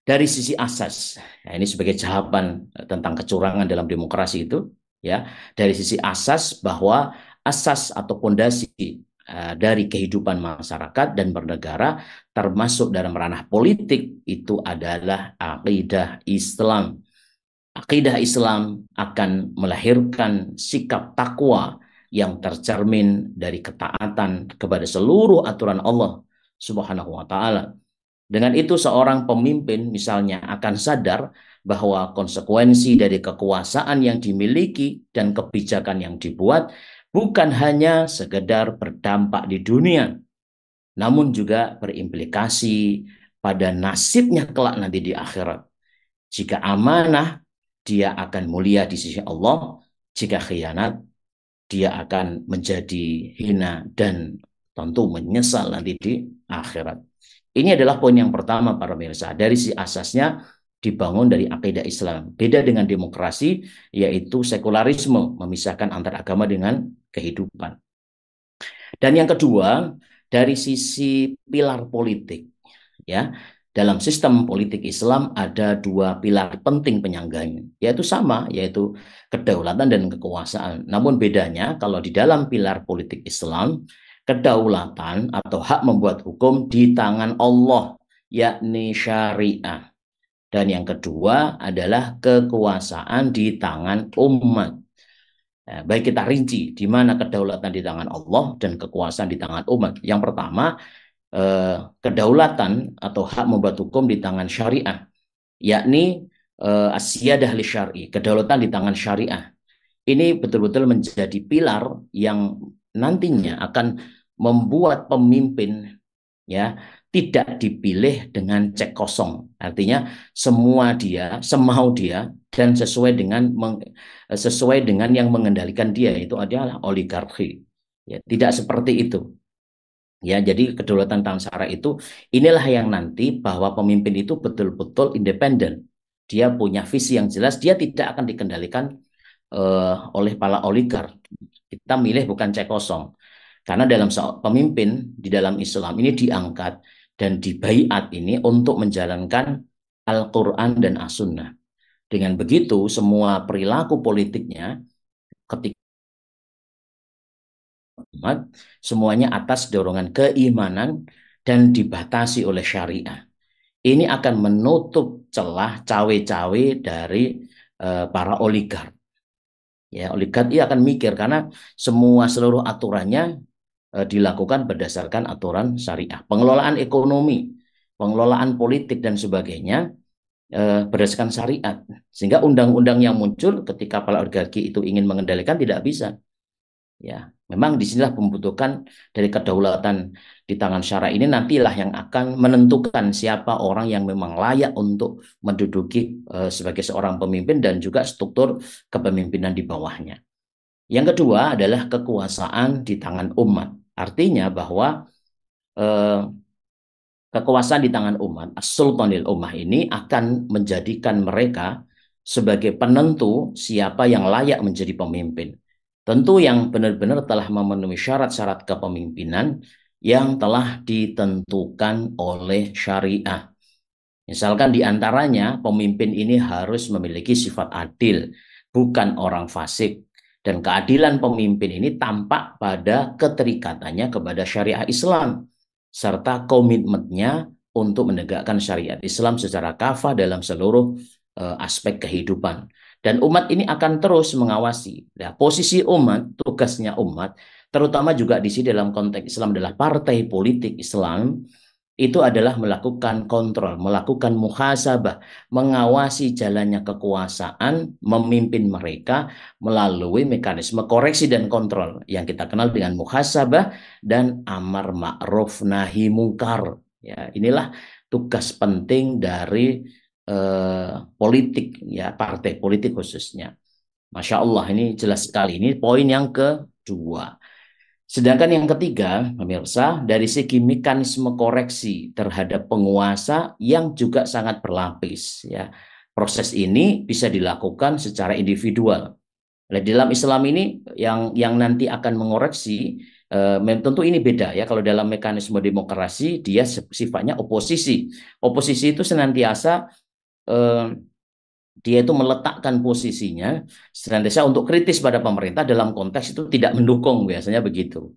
dari sisi asas, ya ini sebagai jawaban eh, tentang kecurangan dalam demokrasi itu, ya dari sisi asas bahwa asas atau pondasi uh, dari kehidupan masyarakat dan bernegara, termasuk dalam ranah politik itu adalah akidah Islam. Akidah Islam akan melahirkan sikap takwa yang tercermin dari ketaatan kepada seluruh aturan Allah Subhanahu wa taala. Dengan itu seorang pemimpin misalnya akan sadar bahwa konsekuensi dari kekuasaan yang dimiliki dan kebijakan yang dibuat bukan hanya sekedar berdampak di dunia namun juga berimplikasi pada nasibnya kelak nanti di akhirat. Jika amanah, dia akan mulia di sisi Allah. Jika khianat, dia akan menjadi hina dan tentu menyesal nanti di akhirat. Ini adalah poin yang pertama para pemirsa. Dari si asasnya dibangun dari akidah Islam. Beda dengan demokrasi yaitu sekularisme, memisahkan antara agama dengan kehidupan. Dan yang kedua, dari sisi pilar politik ya dalam sistem politik Islam ada dua pilar penting penyangganya, yaitu sama, yaitu kedaulatan dan kekuasaan. Namun bedanya kalau di dalam pilar politik Islam, kedaulatan atau hak membuat hukum di tangan Allah, yakni syariah. Dan yang kedua adalah kekuasaan di tangan umat. Nah, baik kita rinci di mana kedaulatan di tangan Allah dan kekuasaan di tangan umat. Yang pertama, eh, kedaulatan atau hak membuat hukum di tangan syariah, yakni eh, asyiadah Dahli syari, kedaulatan di tangan syariah. Ini betul-betul menjadi pilar yang nantinya akan membuat pemimpin ya tidak dipilih dengan cek kosong. Artinya semua dia, semau dia dan sesuai dengan meng, sesuai dengan yang mengendalikan dia itu adalah oligarki. Ya, tidak seperti itu. Ya, jadi kedaulatan Tamsara itu inilah yang nanti bahwa pemimpin itu betul-betul independen. Dia punya visi yang jelas, dia tidak akan dikendalikan uh, oleh para oligar. Kita milih bukan cek kosong. Karena dalam pemimpin di dalam Islam ini diangkat dan dibaiat ini untuk menjalankan Al-Quran dan As-Sunnah. Dengan begitu, semua perilaku politiknya ketika Semuanya atas dorongan keimanan dan dibatasi oleh syariah. Ini akan menutup celah cawe-cawe dari uh, para oligark. Ya, oligar ia akan mikir karena semua seluruh aturannya uh, dilakukan berdasarkan aturan syariah. Pengelolaan ekonomi, pengelolaan politik dan sebagainya eh, berdasarkan syariat. Sehingga undang-undang yang muncul ketika para oligarki itu ingin mengendalikan tidak bisa ya memang disinilah pembentukan dari kedaulatan di tangan syara ini nantilah yang akan menentukan siapa orang yang memang layak untuk menduduki uh, sebagai seorang pemimpin dan juga struktur kepemimpinan di bawahnya yang kedua adalah kekuasaan di tangan umat artinya bahwa uh, kekuasaan di tangan umat sultanil umat ini akan menjadikan mereka sebagai penentu siapa yang layak menjadi pemimpin Tentu yang benar-benar telah memenuhi syarat-syarat kepemimpinan yang telah ditentukan oleh syariah. Misalkan di antaranya pemimpin ini harus memiliki sifat adil, bukan orang fasik. Dan keadilan pemimpin ini tampak pada keterikatannya kepada syariah Islam serta komitmennya untuk menegakkan syariat Islam secara kafah dalam seluruh uh, aspek kehidupan. Dan umat ini akan terus mengawasi. Nah, posisi umat, tugasnya umat, terutama juga di sini dalam konteks Islam adalah partai politik Islam, itu adalah melakukan kontrol, melakukan muhasabah, mengawasi jalannya kekuasaan, memimpin mereka melalui mekanisme koreksi dan kontrol yang kita kenal dengan muhasabah dan amar ma'ruf nahi mungkar. Ya, inilah tugas penting dari Eh, politik ya partai politik khususnya. Masya Allah ini jelas sekali ini poin yang kedua. Sedangkan yang ketiga, pemirsa, dari segi mekanisme koreksi terhadap penguasa yang juga sangat berlapis ya. Proses ini bisa dilakukan secara individual. Nah, dalam Islam ini yang yang nanti akan mengoreksi eh, tentu ini beda ya kalau dalam mekanisme demokrasi dia sifatnya oposisi. Oposisi itu senantiasa eh, dia itu meletakkan posisinya senantiasa untuk kritis pada pemerintah dalam konteks itu tidak mendukung biasanya begitu.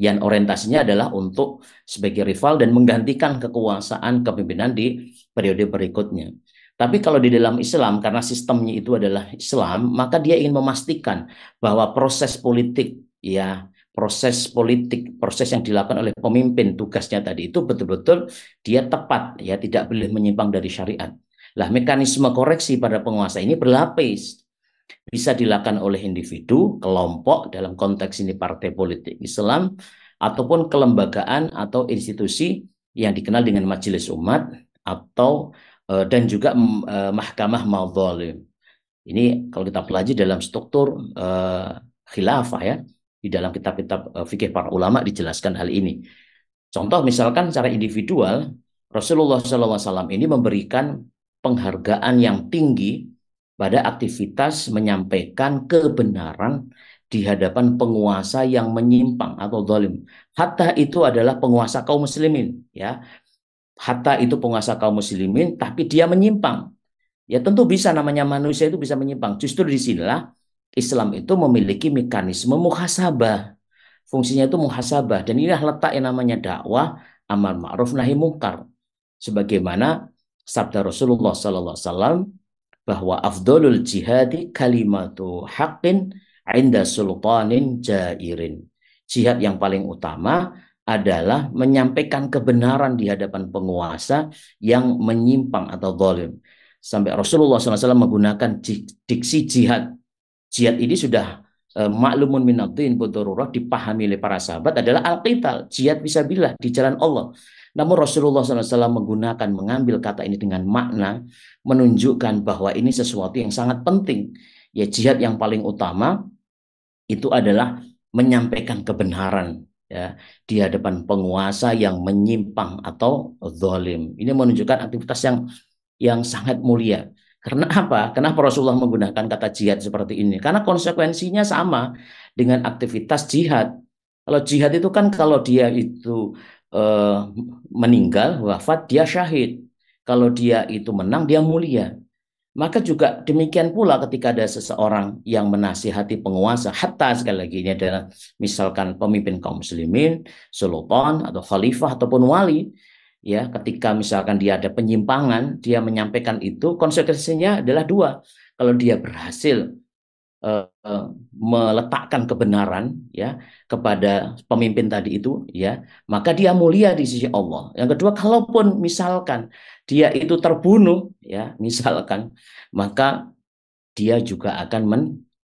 Yang orientasinya adalah untuk sebagai rival dan menggantikan kekuasaan kepemimpinan di periode berikutnya. Tapi kalau di dalam Islam, karena sistemnya itu adalah Islam, maka dia ingin memastikan bahwa proses politik, ya proses politik, proses yang dilakukan oleh pemimpin tugasnya tadi itu betul-betul dia tepat, ya tidak boleh menyimpang dari syariat. Lah mekanisme koreksi pada penguasa ini berlapis. Bisa dilakukan oleh individu, kelompok dalam konteks ini partai politik Islam ataupun kelembagaan atau institusi yang dikenal dengan majelis umat atau eh, dan juga eh, mahkamah mazalim. Ini kalau kita pelajari dalam struktur eh, khilafah ya, di dalam kitab-kitab uh, fikih para ulama dijelaskan hal ini. Contoh misalkan secara individual Rasulullah SAW ini memberikan penghargaan yang tinggi pada aktivitas menyampaikan kebenaran di hadapan penguasa yang menyimpang atau dolim. Hatta itu adalah penguasa kaum muslimin, ya. Hatta itu penguasa kaum muslimin, tapi dia menyimpang. Ya tentu bisa namanya manusia itu bisa menyimpang. Justru di sinilah Islam itu memiliki mekanisme muhasabah. Fungsinya itu muhasabah. Dan inilah letak yang namanya dakwah, amar ma'ruf, nahi mungkar. Sebagaimana sabda Rasulullah sallallahu alaihi wasallam bahwa afdolul jihadi kalimatu haqqin inda sultanin jairin. Jihad yang paling utama adalah menyampaikan kebenaran di hadapan penguasa yang menyimpang atau zalim. Sampai Rasulullah SAW menggunakan diksi jihad. Jihad ini sudah uh, maklumun minadin budururah dipahami oleh para sahabat adalah al-qital, jihad bisa bilah di jalan Allah. Namun Rasulullah SAW menggunakan mengambil kata ini dengan makna menunjukkan bahwa ini sesuatu yang sangat penting. Ya jihad yang paling utama itu adalah menyampaikan kebenaran ya di hadapan penguasa yang menyimpang atau zalim. Ini menunjukkan aktivitas yang yang sangat mulia. Karena apa? Kenapa Rasulullah menggunakan kata jihad seperti ini? Karena konsekuensinya sama dengan aktivitas jihad. Kalau jihad itu kan kalau dia itu eh, meninggal, wafat, dia syahid. Kalau dia itu menang, dia mulia. Maka juga demikian pula ketika ada seseorang yang menasihati penguasa, hatta sekali lagi ini adalah misalkan pemimpin kaum muslimin, sultan atau khalifah ataupun wali, ya ketika misalkan dia ada penyimpangan, dia menyampaikan itu, konsekuensinya adalah dua. Kalau dia berhasil uh, meletakkan kebenaran ya kepada pemimpin tadi itu ya maka dia mulia di sisi Allah. Yang kedua kalaupun misalkan dia itu terbunuh ya misalkan maka dia juga akan men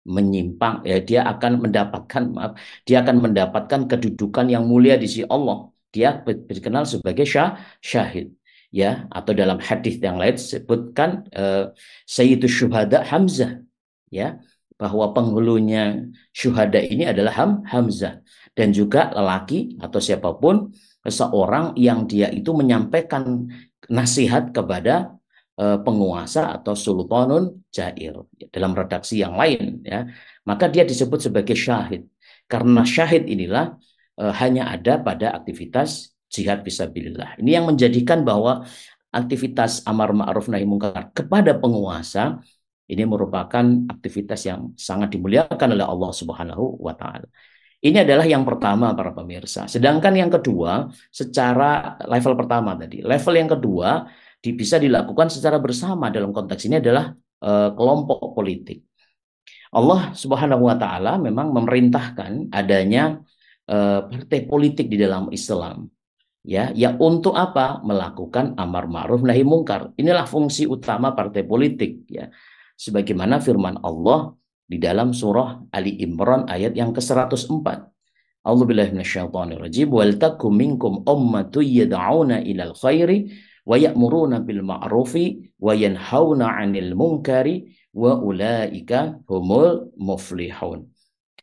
menyimpang ya dia akan mendapatkan maaf dia akan mendapatkan kedudukan yang mulia di sisi Allah. Dia dikenal sebagai syah, syahid ya atau dalam hadis yang lain sebutkan uh, eh, Sayyidus Syuhada Hamzah ya bahwa penghulunya syuhada ini adalah Ham, Hamzah dan juga lelaki atau siapapun seorang yang dia itu menyampaikan nasihat kepada eh, penguasa atau sultanun jair dalam redaksi yang lain ya maka dia disebut sebagai syahid karena syahid inilah uh, hanya ada pada aktivitas jihad fisabilillah ini yang menjadikan bahwa aktivitas amar ma'ruf nahi mungkar kepada penguasa ini merupakan aktivitas yang sangat dimuliakan oleh Allah Subhanahu wa taala. Ini adalah yang pertama para pemirsa. Sedangkan yang kedua secara level pertama tadi, level yang kedua di, bisa dilakukan secara bersama dalam konteks ini adalah e, kelompok politik. Allah Subhanahu wa taala memang memerintahkan adanya e, partai politik di dalam Islam. Ya, ya untuk apa? Melakukan amar ma'ruf nahi mungkar. Inilah fungsi utama partai politik ya sebagaimana firman Allah di dalam surah Ali Imran ayat yang ke-104. A'udzubillahi minasyaitonirrajim. Wal takum minkum ummatun yad'una ilal khairi wa ya'muruna bil ma'rufi wa yanhauna 'anil munkari wa ulaika humul muflihun.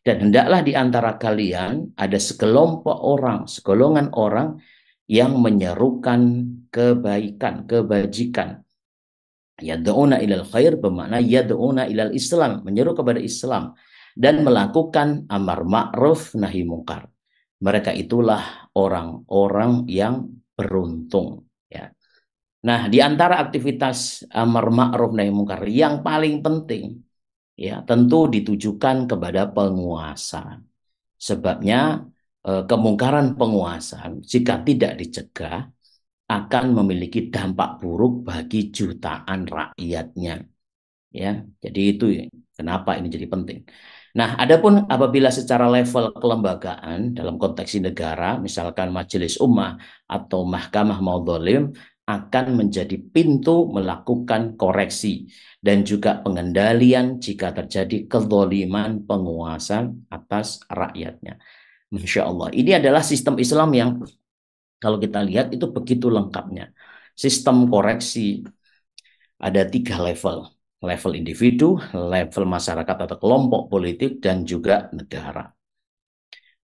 Dan hendaklah di antara kalian ada sekelompok orang, sekolongan orang yang menyerukan kebaikan, kebajikan, Yad'una ilal khair bermakna yad'una ilal Islam, menyeru kepada Islam dan melakukan amar ma'ruf nahi mungkar. Mereka itulah orang-orang yang beruntung, ya. Nah, di antara aktivitas amar ma'ruf nahi mungkar yang paling penting ya tentu ditujukan kepada penguasa. Sebabnya eh, kemungkaran penguasa jika tidak dicegah akan memiliki dampak buruk bagi jutaan rakyatnya. Ya, jadi itu ya, kenapa ini jadi penting. Nah, adapun apabila secara level kelembagaan dalam konteks negara, misalkan majelis ummah atau mahkamah maudzolim akan menjadi pintu melakukan koreksi dan juga pengendalian jika terjadi kedoliman penguasa atas rakyatnya. Masya Allah. Ini adalah sistem Islam yang kalau kita lihat itu begitu lengkapnya. Sistem koreksi ada tiga level. Level individu, level masyarakat atau kelompok politik, dan juga negara.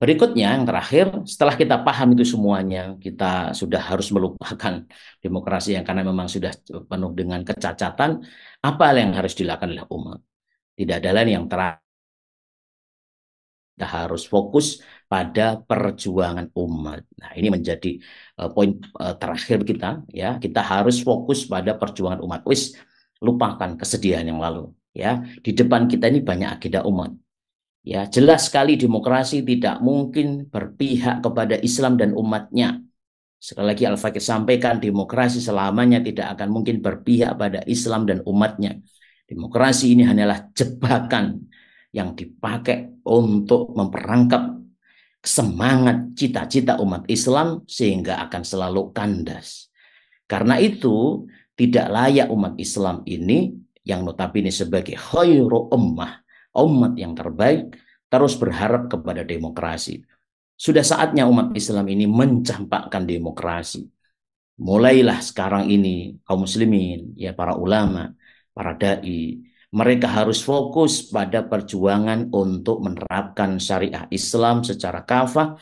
Berikutnya yang terakhir, setelah kita paham itu semuanya, kita sudah harus melupakan demokrasi yang karena memang sudah penuh dengan kecacatan, apa yang harus dilakukan oleh umat? Tidak ada lain yang terakhir. Kita harus fokus pada perjuangan umat. Nah, ini menjadi uh, poin uh, terakhir kita ya. Kita harus fokus pada perjuangan umat. Wis lupakan kesedihan yang lalu ya. Di depan kita ini banyak agenda umat. Ya, jelas sekali demokrasi tidak mungkin berpihak kepada Islam dan umatnya. Sekali lagi Al-Fakir sampaikan demokrasi selamanya tidak akan mungkin berpihak pada Islam dan umatnya. Demokrasi ini hanyalah jebakan yang dipakai untuk memperangkap semangat cita-cita umat Islam sehingga akan selalu kandas. Karena itu tidak layak umat Islam ini yang notabene sebagai khairu ummah, umat yang terbaik, terus berharap kepada demokrasi. Sudah saatnya umat hmm. Islam ini mencampakkan demokrasi. Mulailah sekarang ini kaum muslimin, ya para ulama, para dai, mereka harus fokus pada perjuangan untuk menerapkan syariah Islam secara kafah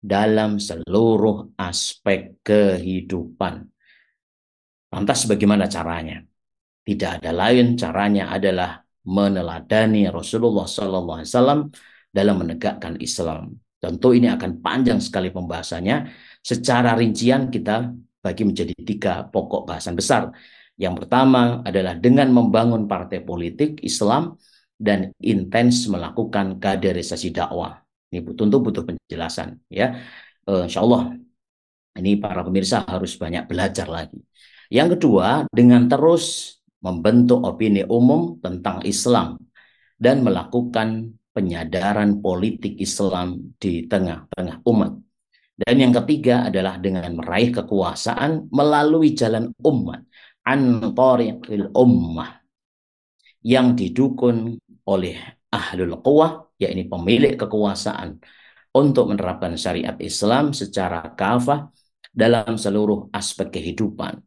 dalam seluruh aspek kehidupan. Lantas bagaimana caranya? Tidak ada lain caranya adalah meneladani Rasulullah SAW dalam menegakkan Islam. Tentu ini akan panjang sekali pembahasannya. Secara rincian kita bagi menjadi tiga pokok bahasan besar. Yang pertama adalah dengan membangun partai politik Islam dan intens melakukan kaderisasi dakwah. Ini tentu butuh penjelasan ya. Uh, eh, insya Allah ini para pemirsa harus banyak belajar lagi. Yang kedua, dengan terus membentuk opini umum tentang Islam dan melakukan penyadaran politik Islam di tengah-tengah umat. Dan yang ketiga adalah dengan meraih kekuasaan melalui jalan umat an tariqil ummah yang didukun oleh ahlul quwah yakni pemilik kekuasaan untuk menerapkan syariat Islam secara kafah dalam seluruh aspek kehidupan.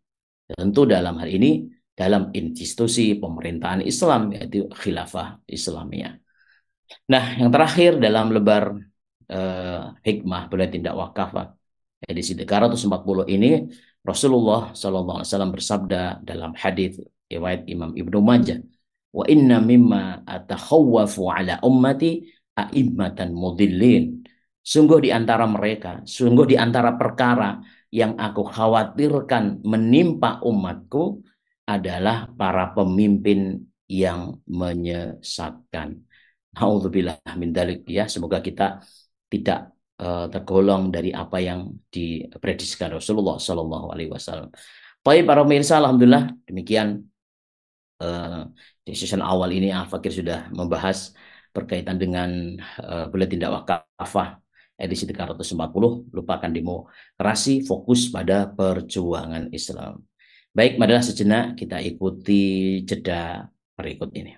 Tentu dalam hal ini dalam institusi pemerintahan Islam yaitu khilafah Islamiyah. Nah, yang terakhir dalam lebar eh, hikmah bulan tindak wakaf edisi 340 ini Rasulullah Shallallahu Alaihi Wasallam bersabda dalam hadis riwayat Imam Ibnu Majah, wa inna mimma atakhawwafu ala ummati a'immatan mudhillin. Sungguh di antara mereka, sungguh di antara perkara yang aku khawatirkan menimpa umatku adalah para pemimpin yang menyesatkan. Nauzubillah min dalik ya, semoga kita tidak Eh, tergolong dari apa yang diprediksikan Rasulullah Shallallahu Alaihi Wasallam. Baik para pemirsa, alhamdulillah demikian uh, season awal ini Al Fakir sudah membahas berkaitan dengan uh, buletin dakwah kafah edisi 340 lupakan demokrasi fokus pada perjuangan Islam. Baik, madalah sejenak kita ikuti jeda berikut ini.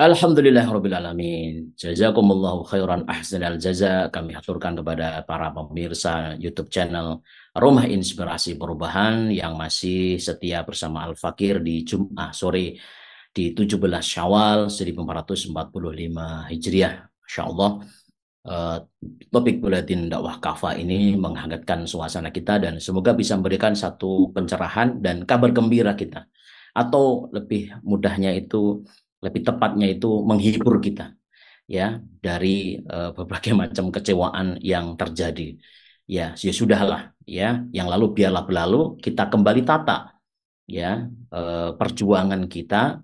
Alhamdulillah Alamin. Jazakumullahu khairan al jaza. Kami haturkan kepada para pemirsa YouTube channel Rumah Inspirasi Perubahan yang masih setia bersama Al-Fakir di Jum'ah sore di 17 Syawal 1445 Hijriah. Insya Allah uh, eh, topik buletin dakwah kafa ini menghangatkan suasana kita dan semoga bisa memberikan satu pencerahan dan kabar gembira kita atau lebih mudahnya itu lebih tepatnya itu menghibur kita ya dari uh, berbagai macam kecewaan yang terjadi. Ya, ya sudahlah ya, yang lalu biarlah berlalu, kita kembali tata ya uh, perjuangan kita.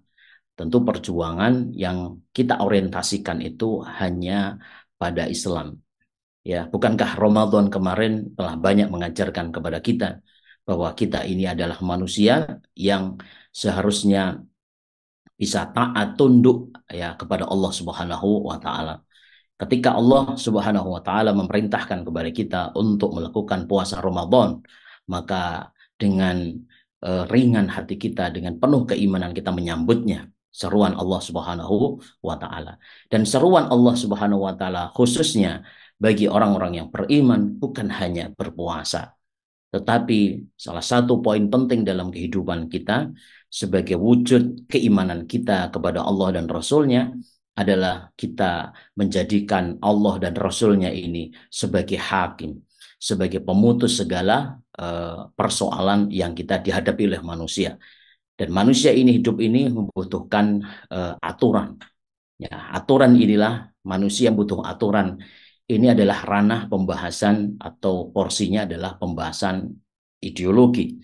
Tentu perjuangan yang kita orientasikan itu hanya pada Islam. Ya, bukankah Ramadan kemarin telah banyak mengajarkan kepada kita bahwa kita ini adalah manusia yang seharusnya bisa taat tunduk ya kepada Allah Subhanahu wa taala. Ketika Allah Subhanahu wa taala memerintahkan kepada kita untuk melakukan puasa Ramadan, maka dengan uh, ringan hati kita dengan penuh keimanan kita menyambutnya seruan Allah Subhanahu wa taala. Dan seruan Allah Subhanahu wa taala khususnya bagi orang-orang yang beriman bukan hanya berpuasa. Tetapi salah satu poin penting dalam kehidupan kita sebagai wujud keimanan kita kepada Allah dan Rasul-Nya adalah kita menjadikan Allah dan Rasul-Nya ini sebagai hakim, sebagai pemutus segala uh, persoalan yang kita dihadapi oleh manusia. Dan manusia ini hidup ini membutuhkan uh, aturan. Ya, aturan inilah manusia butuh aturan. Ini adalah ranah pembahasan atau porsinya adalah pembahasan ideologi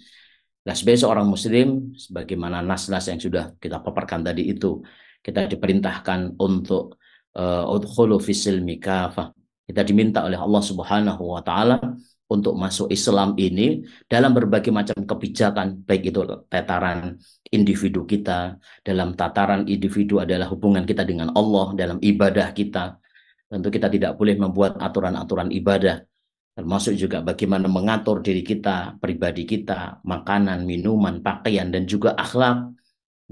Nah, sebagai seorang muslim, sebagaimana nas-nas yang sudah kita paparkan tadi itu, kita diperintahkan untuk eh, udkhulu fisil mikafah. Kita diminta oleh Allah Subhanahu wa taala untuk masuk Islam ini dalam berbagai macam kebijakan, baik itu tataran individu kita, dalam tataran individu adalah hubungan kita dengan Allah, dalam ibadah kita. Tentu kita tidak boleh membuat aturan-aturan ibadah termasuk juga bagaimana mengatur diri kita, pribadi kita, makanan, minuman, pakaian, dan juga akhlak,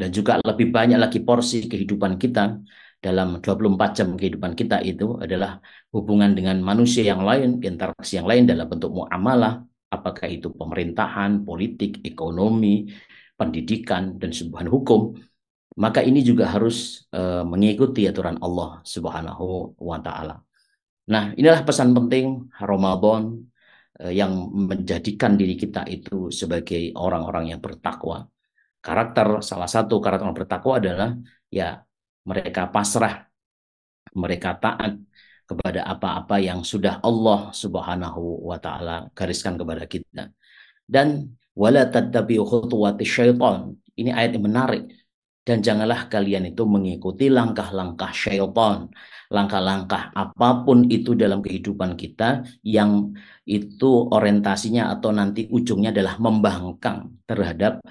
dan juga lebih banyak lagi porsi kehidupan kita dalam 24 jam kehidupan kita itu adalah hubungan dengan manusia yang lain, interaksi yang lain dalam bentuk muamalah, apakah itu pemerintahan, politik, ekonomi, pendidikan, dan sebuah hukum, maka ini juga harus uh, mengikuti aturan Allah Subhanahu wa Ta'ala. Nah, inilah pesan penting Ramadan eh, yang menjadikan diri kita itu sebagai orang-orang yang bertakwa. Karakter salah satu karakter orang bertakwa adalah ya mereka pasrah, mereka taat kepada apa-apa yang sudah Allah Subhanahu wa taala gariskan kepada kita. Dan wala tattabi'u khutuwati syaitan. Ini ayat yang menarik dan janganlah kalian itu mengikuti langkah-langkah syaitan, langkah-langkah apapun itu dalam kehidupan kita yang itu orientasinya atau nanti ujungnya adalah membangkang terhadap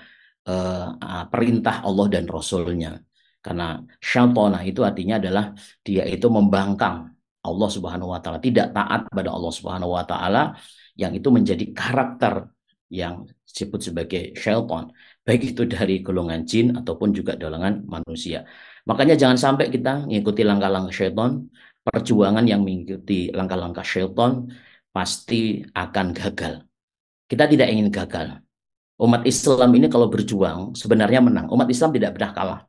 uh, perintah Allah dan Rasulnya. Karena syaitona itu artinya adalah dia itu membangkang Allah Subhanahu wa taala, tidak taat pada Allah Subhanahu wa taala yang itu menjadi karakter yang disebut sebagai syaitan baik itu dari golongan jin ataupun juga golongan manusia. Makanya jangan sampai kita mengikuti langkah-langkah syaitan, perjuangan yang mengikuti langkah-langkah syaitan pasti akan gagal. Kita tidak ingin gagal. Umat Islam ini kalau berjuang sebenarnya menang. Umat Islam tidak pernah kalah.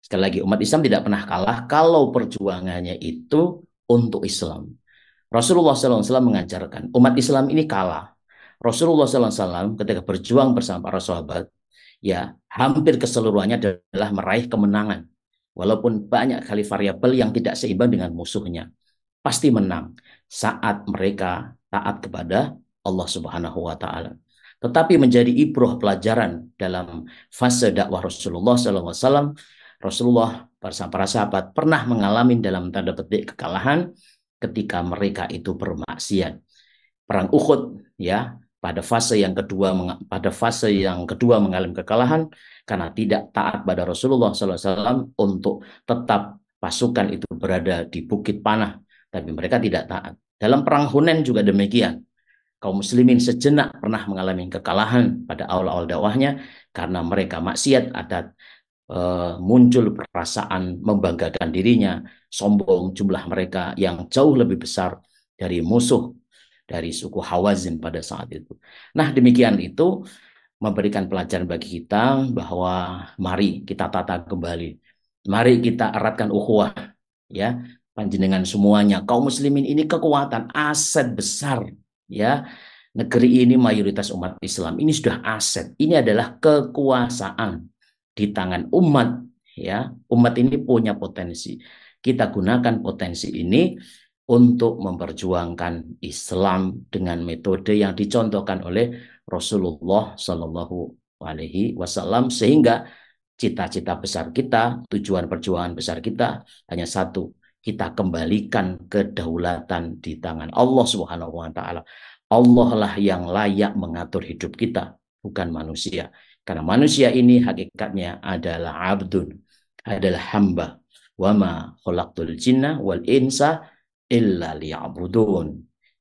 Sekali lagi, umat Islam tidak pernah kalah kalau perjuangannya itu untuk Islam. Rasulullah SAW mengajarkan, umat Islam ini kalah. Rasulullah SAW ketika berjuang bersama para sahabat, ya hampir keseluruhannya adalah meraih kemenangan. Walaupun banyak kali variabel yang tidak seimbang dengan musuhnya, pasti menang saat mereka taat kepada Allah Subhanahu wa taala. Tetapi menjadi ibroh pelajaran dalam fase dakwah Rasulullah SAW, Rasulullah bersama para sahabat pernah mengalami dalam tanda petik kekalahan ketika mereka itu bermaksiat. Perang Uhud ya, pada fase yang kedua pada fase yang kedua mengalami kekalahan karena tidak taat pada Rasulullah SAW untuk tetap pasukan itu berada di bukit panah tapi mereka tidak taat dalam perang Hunain juga demikian kaum muslimin sejenak pernah mengalami kekalahan pada awal-awal dakwahnya karena mereka maksiat adat eh, muncul perasaan membanggakan dirinya sombong jumlah mereka yang jauh lebih besar dari musuh dari suku Hawazin pada saat itu. Nah, demikian itu memberikan pelajaran bagi kita bahwa mari kita tata kembali. Mari kita eratkan ukhuwah ya. Panjenengan semuanya kaum muslimin ini kekuatan aset besar ya. Negeri ini mayoritas umat Islam ini sudah aset. Ini adalah kekuasaan di tangan umat ya. Umat ini punya potensi. Kita gunakan potensi ini untuk memperjuangkan Islam dengan metode yang dicontohkan oleh Rasulullah Shallallahu Alaihi Wasallam sehingga cita-cita besar kita, tujuan perjuangan besar kita hanya satu, kita kembalikan kedaulatan di tangan Allah Subhanahu wa taala. Allah lah yang layak mengatur hidup kita, bukan manusia. Karena manusia ini hakikatnya adalah abdun, adalah hamba. Wama khalaqtul jinna wal insa illa liya'budun.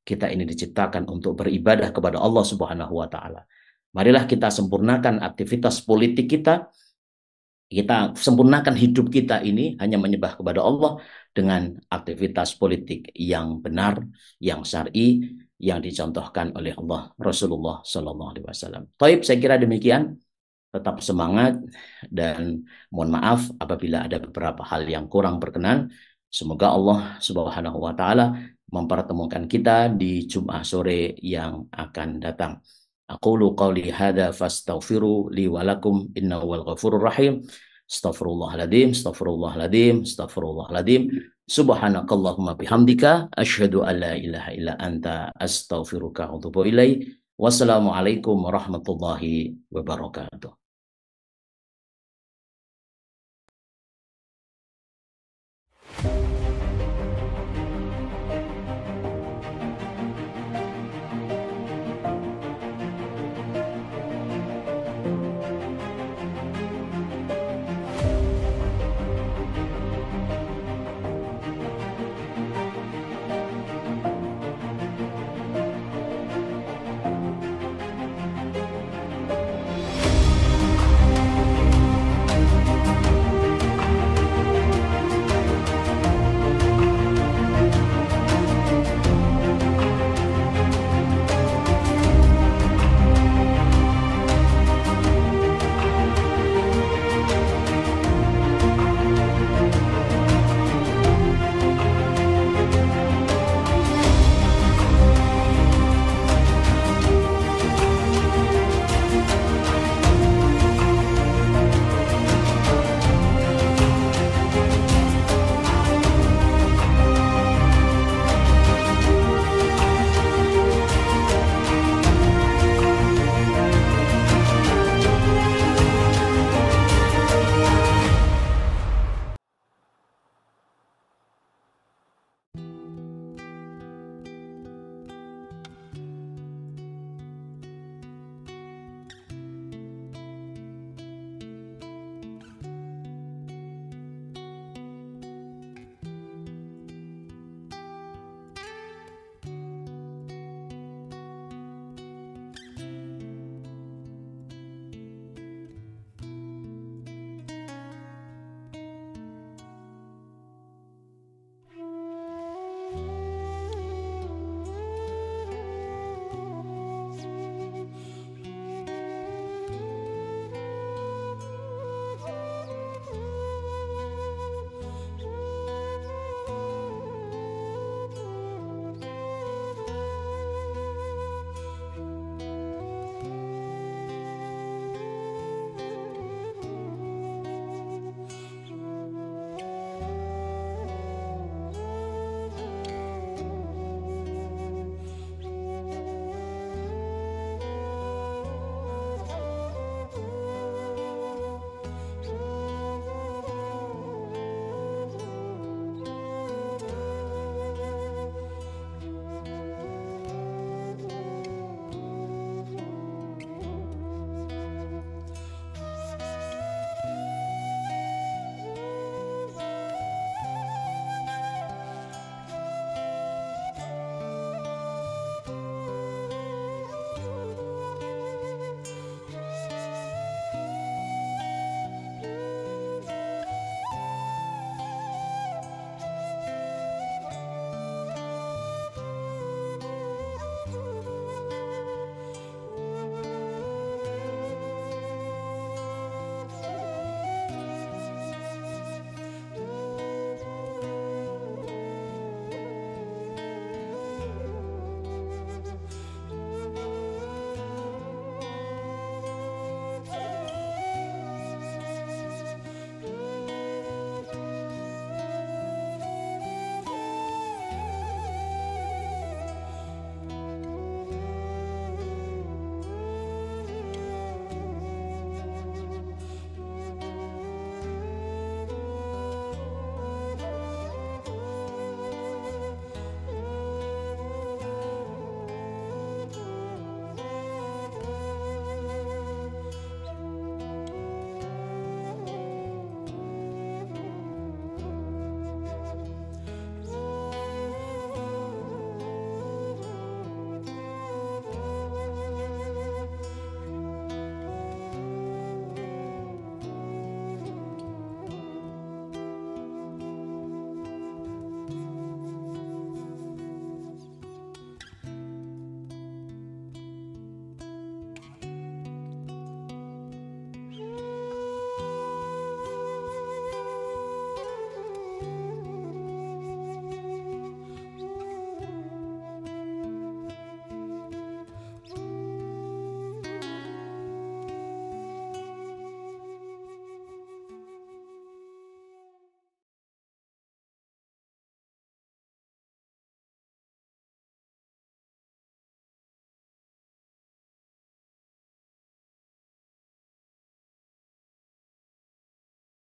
Kita ini diciptakan untuk beribadah kepada Allah Subhanahu wa taala. Marilah kita sempurnakan aktivitas politik kita. Kita sempurnakan hidup kita ini hanya menyembah kepada Allah dengan aktivitas politik yang benar, yang syar'i, yang dicontohkan oleh Allah Rasulullah Sallallahu Alaihi Wasallam. Taib, saya kira demikian. Tetap semangat dan mohon maaf apabila ada beberapa hal yang kurang berkenan Semoga Allah Subhanahu wa taala mempertemukan kita di Jumat sore yang akan datang. Aqulu qawli hadza fastaghfiru li wa lakum innahu wal ghafurur rahim. Astaghfirullahaladzim, astaghfirullahaladzim, astaghfirullahaladzim. Subhanakallahumma bihamdika. Ashadu an la ilaha illa anta astaghfiruka wa Wassalamualaikum warahmatullahi wabarakatuh.